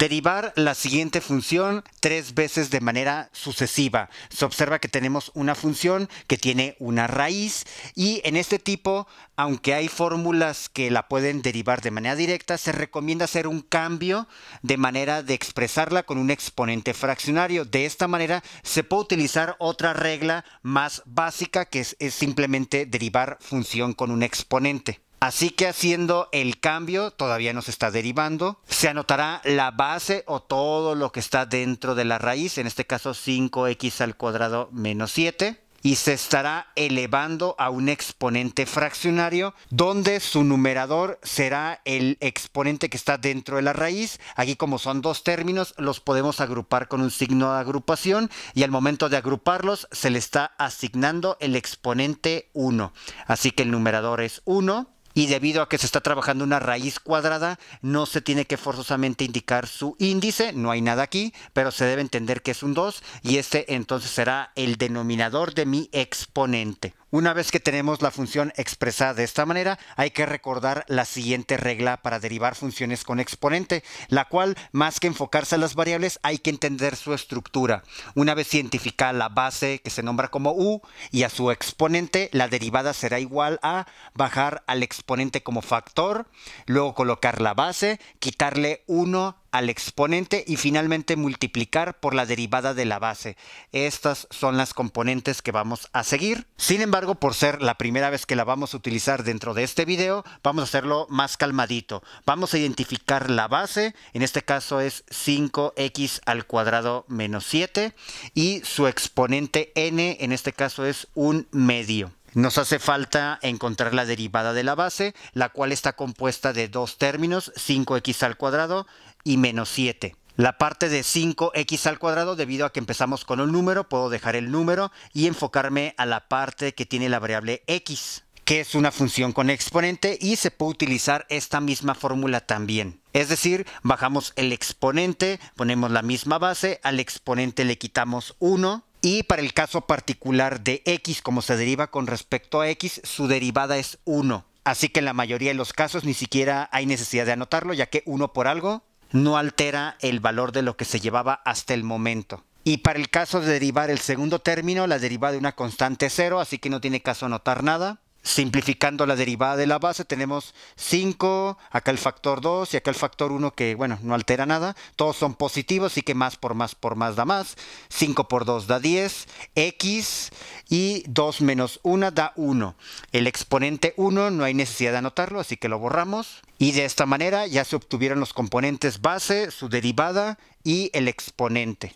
Derivar la siguiente función tres veces de manera sucesiva. Se observa que tenemos una función que tiene una raíz y en este tipo, aunque hay fórmulas que la pueden derivar de manera directa, se recomienda hacer un cambio de manera de expresarla con un exponente fraccionario. De esta manera se puede utilizar otra regla más básica que es, simplemente derivar función con un exponente. Así que haciendo el cambio todavía se está derivando. Se anotará la base o todo lo que está dentro de la raíz, en este caso 5x al cuadrado menos 7 y se estará elevando a un exponente fraccionario donde su numerador será el exponente que está dentro de la raíz. Aquí como son dos términos los podemos agrupar con un signo de agrupación y al momento de agruparlos se le está asignando el exponente 1. Así que el numerador es 1 y debido a que se está trabajando una raíz cuadrada, no se tiene que forzosamente indicar su índice, no hay nada aquí, pero se debe entender que es un 2 y este entonces será el denominador de mi exponente. Una vez que tenemos la función expresada de esta manera, hay que recordar la siguiente regla para derivar funciones con exponente, la cual, más que enfocarse a las variables, hay que entender su estructura. Una vez identificada la base, que se nombra como u, y a su exponente, la derivada será igual a bajar al exponente como factor, luego colocar la base, quitarle 1 al exponente y finalmente multiplicar por la derivada de la base. Estas son las componentes que vamos a seguir. Sin embargo, por ser la primera vez que la vamos a utilizar dentro de este video, vamos a hacerlo más calmadito. Vamos a identificar la base, en este caso es 5x al cuadrado menos 7, y su exponente n, en este caso es un medio. Nos hace falta encontrar la derivada de la base, la cual está compuesta de dos términos, 5x al cuadrado y menos 7 la parte de 5x al cuadrado, debido a que empezamos con un número, puedo dejar el número y enfocarme a la parte que tiene la variable x, que es una función con exponente y se puede utilizar esta misma fórmula también. Es decir, bajamos el exponente, ponemos la misma base, al exponente le quitamos 1 y para el caso particular de x, como se deriva con respecto a x, su derivada es 1. Así que en la mayoría de los casos ni siquiera hay necesidad de anotarlo, ya que 1 por algo no altera el valor de lo que se llevaba hasta el momento. Y para el caso de derivar el segundo término, la derivada de una constante es cero, así que no tiene caso anotar nada simplificando la derivada de la base, tenemos 5, acá el factor 2 y acá el factor 1 que, bueno, no altera nada. Todos son positivos, así que más por más por más da más. 5 por 2 da 10, x y 2 menos 1 da 1. El exponente 1 no hay necesidad de anotarlo, así que lo borramos. Y de esta manera ya se obtuvieron los componentes base, su derivada y el exponente.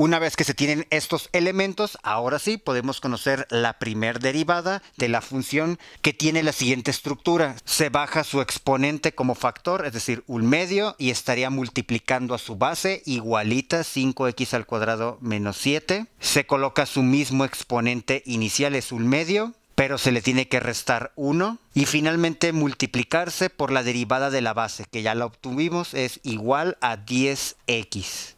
Una vez que se tienen estos elementos, ahora sí podemos conocer la primer derivada de la función que tiene la siguiente estructura. Se baja su exponente como factor, es decir, un medio, y estaría multiplicando a su base igualita 5x al cuadrado menos 7. Se coloca su mismo exponente inicial, es un medio, pero se le tiene que restar 1 y finalmente multiplicarse por la derivada de la base que ya la obtuvimos es igual a 10x.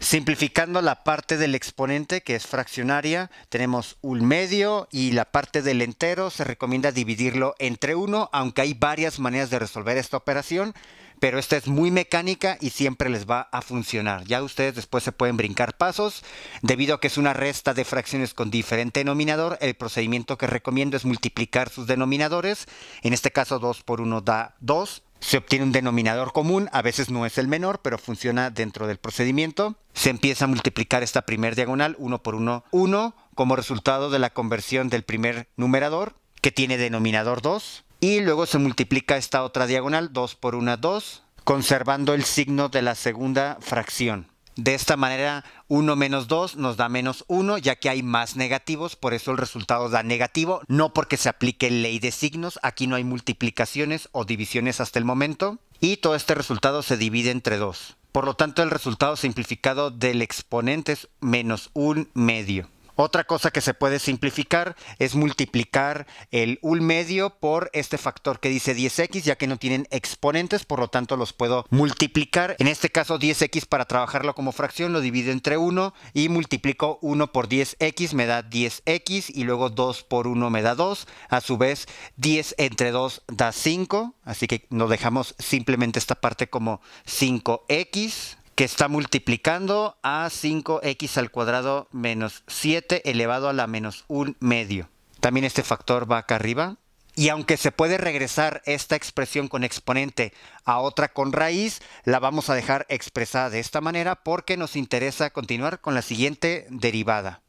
Simplificando la parte del exponente, que es fraccionaria, tenemos un medio y la parte del entero se recomienda dividirlo entre 1, aunque hay varias maneras de resolver esta operación, pero esta es muy mecánica y siempre les va a funcionar. Ya ustedes después se pueden brincar pasos. Debido a que es una resta de fracciones con diferente denominador, el procedimiento que recomiendo es multiplicar sus denominadores. En este caso 2 por 1 da 2 se obtiene un denominador común, a veces no es el menor, pero funciona dentro del procedimiento. Se empieza a multiplicar esta primer diagonal, 1 por 1, 1, como resultado de la conversión del primer numerador, que tiene denominador 2. Y luego se multiplica esta otra diagonal, 2 por 1, 2, conservando el signo de la segunda fracción. De esta manera, 1 menos 2 nos da menos 1, ya que hay más negativos, por eso el resultado da negativo, no porque se aplique ley de signos, aquí no hay multiplicaciones o divisiones hasta el momento, y todo este resultado se divide entre 2. Por lo tanto, el resultado simplificado del exponente es menos 1 medio. Otra cosa que se puede simplificar es multiplicar el ul medio por este factor que dice 10x, ya que no tienen exponentes, por lo tanto los puedo multiplicar. En este caso 10x para trabajarlo como fracción lo divido entre 1 y multiplico 1 por 10x me da 10x y luego 2 por 1 me da 2. A su vez 10 entre 2 da 5, así que nos dejamos simplemente esta parte como 5x que está multiplicando a 5x al cuadrado menos 7 elevado a la menos 1 medio. También este factor va acá arriba. Y aunque se puede regresar esta expresión con exponente a otra con raíz, la vamos a dejar expresada de esta manera porque nos interesa continuar con la siguiente derivada.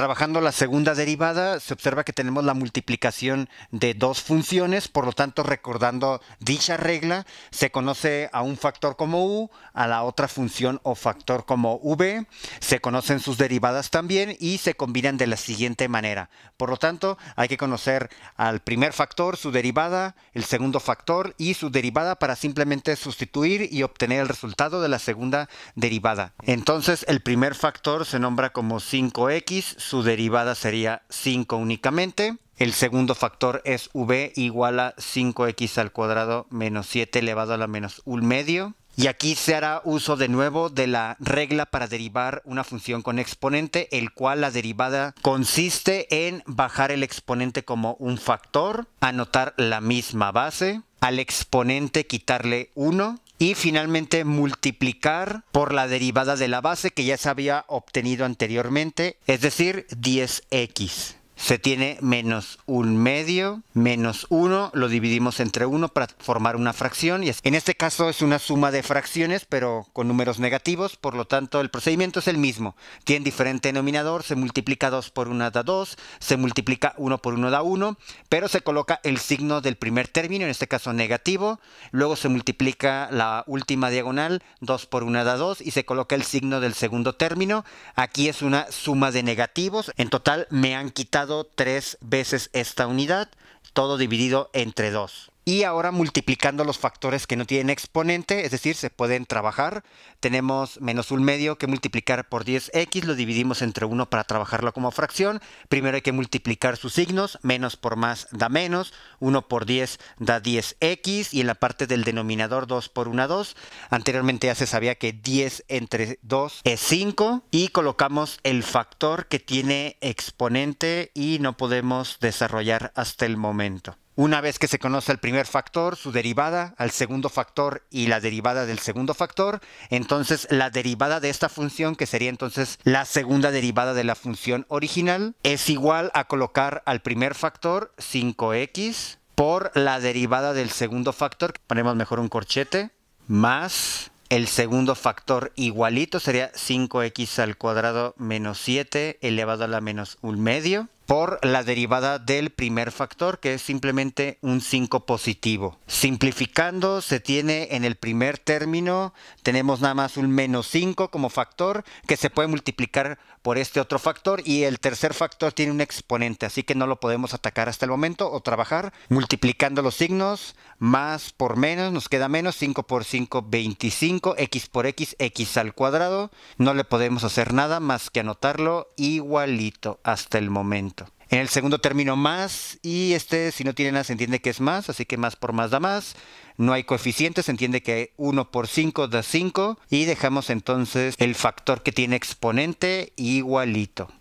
Trabajando la segunda derivada, se observa que tenemos la multiplicación de dos funciones, por lo tanto, recordando dicha regla, se conoce a un factor como u, a la otra función o factor como v, se conocen sus derivadas también y se combinan de la siguiente manera. Por lo tanto, hay que conocer al primer factor, su derivada, el segundo factor y su derivada para simplemente sustituir y obtener el resultado de la segunda derivada. Entonces, el primer factor se nombra como 5x su derivada sería 5 únicamente. El segundo factor es v igual a 5x al cuadrado menos 7 elevado a la menos 1 medio. Y aquí se hará uso de nuevo de la regla para derivar una función con exponente, el cual la derivada consiste en bajar el exponente como un factor, anotar la misma base, al exponente quitarle 1 y finalmente multiplicar por la derivada de la base que ya se había obtenido anteriormente, es decir, 10x se tiene menos un medio, menos 1, lo dividimos entre uno para formar una fracción. Y en este caso es una suma de fracciones, pero con números negativos, por lo tanto el procedimiento es el mismo. Tiene diferente denominador, se multiplica 2 por 1 da 2, se multiplica 1 por 1 da 1, pero se coloca el signo del primer término, en este caso negativo, luego se multiplica la última diagonal, 2 por 1 da 2, y se coloca el signo del segundo término. Aquí es una suma de negativos, en total me han quitado tres veces esta unidad, todo dividido entre 2. Y ahora multiplicando los factores que no tienen exponente, es decir, se pueden trabajar. Tenemos menos un medio que multiplicar por 10x, lo dividimos entre 1 para trabajarlo como fracción. Primero hay que multiplicar sus signos, menos por más da menos, 1 por 10 da 10x y en la parte del denominador 2 por 1 2. Anteriormente ya se sabía que 10 entre 2 es 5 y colocamos el factor que tiene exponente y no podemos desarrollar hasta el momento. Una vez que se conoce el primer factor, su derivada, al segundo factor y la derivada del segundo factor, entonces la derivada de esta función, que sería entonces la segunda derivada de la función original, es igual a colocar al primer factor 5x por la derivada del segundo factor, ponemos mejor un corchete, más el segundo factor igualito, sería 5x al cuadrado menos 7 elevado a la menos un medio por la derivada del primer factor, que es simplemente un 5 positivo. Simplificando, se tiene en el primer término, tenemos nada más un menos 5 como factor, que se puede multiplicar por este otro factor, y el tercer factor tiene un exponente, así que no lo podemos atacar hasta el momento o trabajar. Multiplicando los signos, más por menos, nos queda menos 5 por 5, 25, x por x, x al cuadrado. No le podemos hacer nada más que anotarlo igualito hasta el momento. En el segundo término más y este si no tiene nada se entiende que es más, así que más por más da más. No hay coeficientes, se entiende que 1 por 5 da 5 y dejamos entonces el factor que tiene exponente igualito.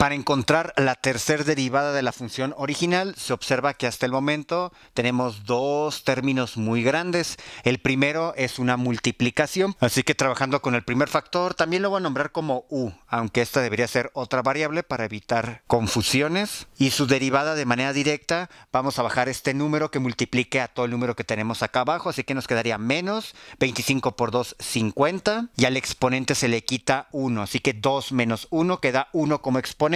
Para encontrar la tercera derivada de la función original, se observa que hasta el momento tenemos dos términos muy grandes. El primero es una multiplicación, así que trabajando con el primer factor, también lo voy a nombrar como u, aunque esta debería ser otra variable para evitar confusiones. Y su derivada de manera directa, vamos a bajar este número que multiplique a todo el número que tenemos acá abajo, así que nos quedaría menos 25 por 2, 50, y al exponente se le quita 1, así que 2 menos 1 queda 1 como exponente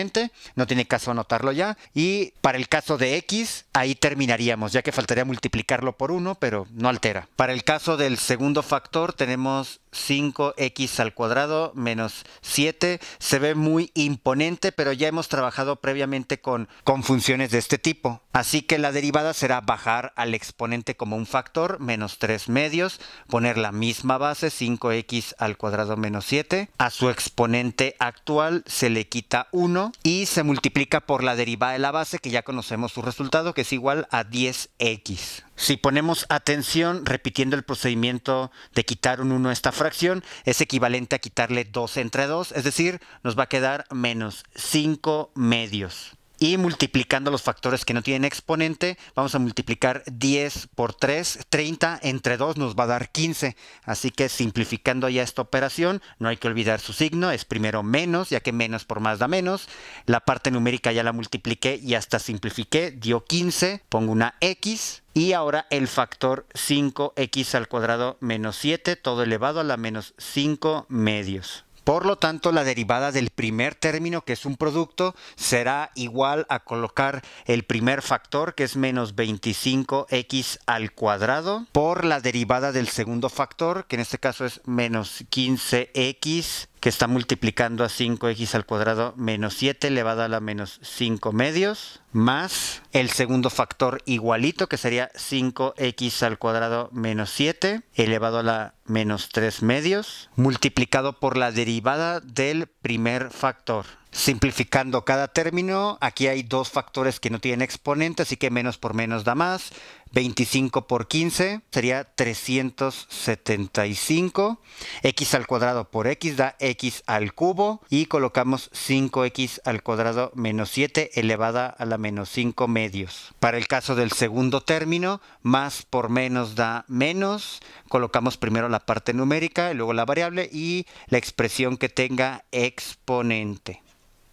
no tiene caso anotarlo ya. Y para el caso de X, ahí terminaríamos, ya que faltaría multiplicarlo por 1, pero no altera. Para el caso del segundo factor tenemos 5x al cuadrado menos 7. Se ve muy imponente, pero ya hemos trabajado previamente con, con funciones de este tipo. Así que la derivada será bajar al exponente como un factor, menos 3 medios, poner la misma base, 5x al cuadrado menos 7. A su exponente actual se le quita 1 y se multiplica por la derivada de la base, que ya conocemos su resultado, que es igual a 10x. Si ponemos atención repitiendo el procedimiento de quitar un 1 a esta fracción, es equivalente a quitarle 2 entre 2, es decir, nos va a quedar menos 5 medios y multiplicando los factores que no tienen exponente, vamos a multiplicar 10 por 3, 30 entre 2 nos va a dar 15. Así que simplificando ya esta operación, no hay que olvidar su signo, es primero menos, ya que menos por más da menos. La parte numérica ya la multipliqué y hasta simplifiqué, dio 15, pongo una X, y ahora el factor 5x al cuadrado menos 7, todo elevado a la menos 5 medios. Por lo tanto, la derivada del primer término, que es un producto, será igual a colocar el primer factor, que es menos 25x al cuadrado, por la derivada del segundo factor, que en este caso es menos 15x que está multiplicando a 5x al cuadrado menos 7 elevado a la menos 5 medios, más el segundo factor igualito, que sería 5x al cuadrado menos 7 elevado a la menos 3 medios, multiplicado por la derivada del primer factor. Simplificando cada término, aquí hay dos factores que no tienen exponente, así que menos por menos da más. 25 por 15 sería 375. X al cuadrado por X da X al cubo. Y colocamos 5X al cuadrado menos 7 elevada a la menos 5 medios. Para el caso del segundo término, más por menos da menos. Colocamos primero la parte numérica y luego la variable y la expresión que tenga exponente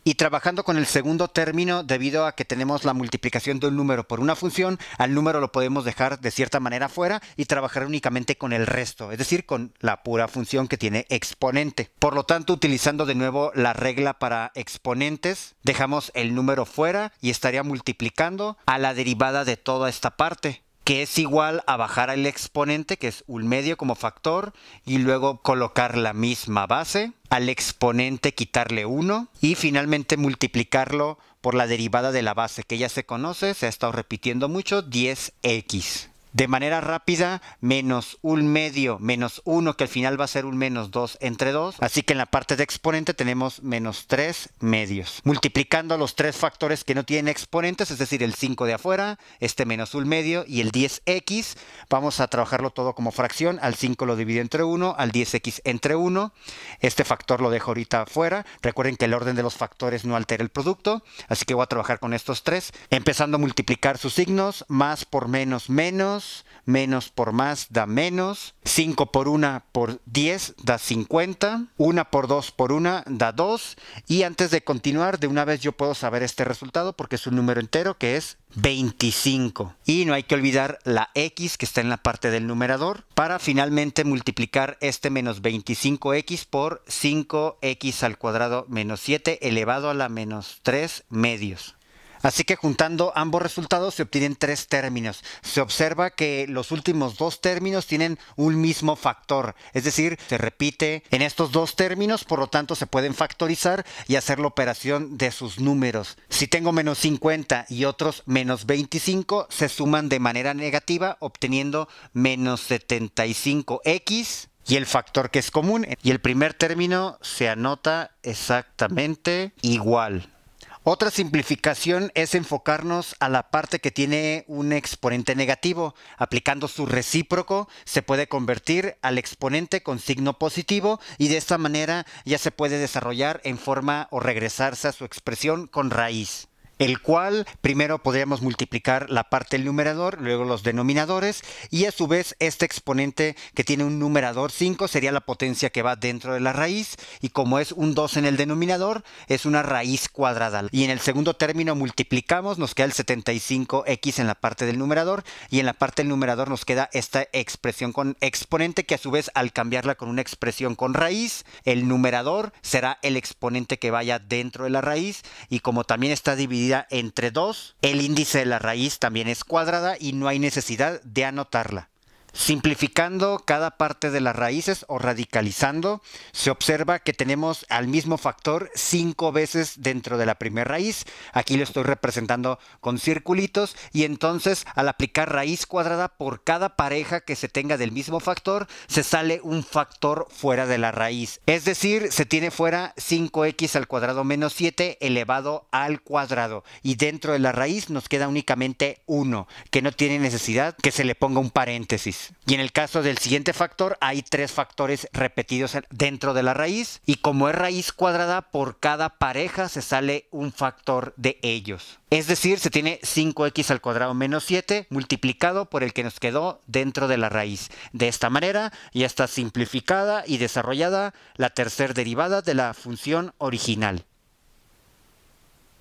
y trabajando con el segundo término debido a que tenemos la multiplicación de un número por una función, al número lo podemos dejar de cierta manera fuera y trabajar únicamente con el resto, es decir, con la pura función que tiene exponente. Por lo tanto, utilizando de nuevo la regla para exponentes, dejamos el número fuera y estaría multiplicando a la derivada de toda esta parte que es igual a bajar al exponente, que es un medio como factor, y luego colocar la misma base, al exponente quitarle 1, y finalmente multiplicarlo por la derivada de la base, que ya se conoce, se ha estado repitiendo mucho, 10x de manera rápida menos un medio menos 1 que al final va a ser un menos 2 entre 2 así que en la parte de exponente tenemos menos 3 medios multiplicando los tres factores que no tienen exponentes es decir el 5 de afuera este menos un medio y el 10x vamos a trabajarlo todo como fracción al 5 lo divido entre 1 al 10x entre 1 este factor lo dejo ahorita afuera recuerden que el orden de los factores no altera el producto así que voy a trabajar con estos tres empezando a multiplicar sus signos más por menos menos menos, por más da menos, 5 por 1 por 10 da 50, 1 por 2 por 1 da 2 y antes de continuar de una vez yo puedo saber este resultado porque es un número entero que es 25 y no hay que olvidar la x que está en la parte del numerador para finalmente multiplicar este menos 25x por 5x al cuadrado menos 7 elevado a la menos 3 medios. Así que juntando ambos resultados se obtienen tres términos. Se observa que los últimos dos términos tienen un mismo factor, es decir, se repite en estos dos términos, por lo tanto se pueden factorizar y hacer la operación de sus números. Si tengo menos 50 y otros menos 25, se suman de manera negativa obteniendo menos 75x y el factor que es común. Y el primer término se anota exactamente igual. Otra simplificación es enfocarnos a la parte que tiene un exponente negativo. Aplicando su recíproco se puede convertir al exponente con signo positivo y de esta manera ya se puede desarrollar en forma o regresarse a su expresión con raíz el cual primero podríamos multiplicar la parte del numerador, luego los denominadores, y a su vez este exponente que tiene un numerador 5 sería la potencia que va dentro de la raíz, y como es un 2 en el denominador, es una raíz cuadrada. Y en el segundo término multiplicamos, nos queda el 75x en la parte del numerador, y en la parte del numerador nos queda esta expresión con exponente que a su vez al cambiarla con una expresión con raíz, el numerador será el exponente que vaya dentro de la raíz, y como también está dividido entre 2, el índice de la raíz también es cuadrada y no hay necesidad de anotarla. Simplificando cada parte de las raíces o radicalizando, se observa que tenemos al mismo factor cinco veces dentro de la primera raíz. Aquí lo estoy representando con circulitos y entonces al aplicar raíz cuadrada por cada pareja que se tenga del mismo factor, se sale un factor fuera de la raíz. Es decir, se tiene fuera 5x al cuadrado menos 7 elevado al cuadrado y dentro de la raíz nos queda únicamente 1, que no tiene necesidad que se le ponga un paréntesis. Y en el caso del siguiente factor, hay tres factores repetidos dentro de la raíz. Y como es raíz cuadrada, por cada pareja se sale un factor de ellos. Es decir, se tiene 5x al cuadrado menos 7 multiplicado por el que nos quedó dentro de la raíz. De esta manera ya está simplificada y desarrollada la tercer derivada de la función original.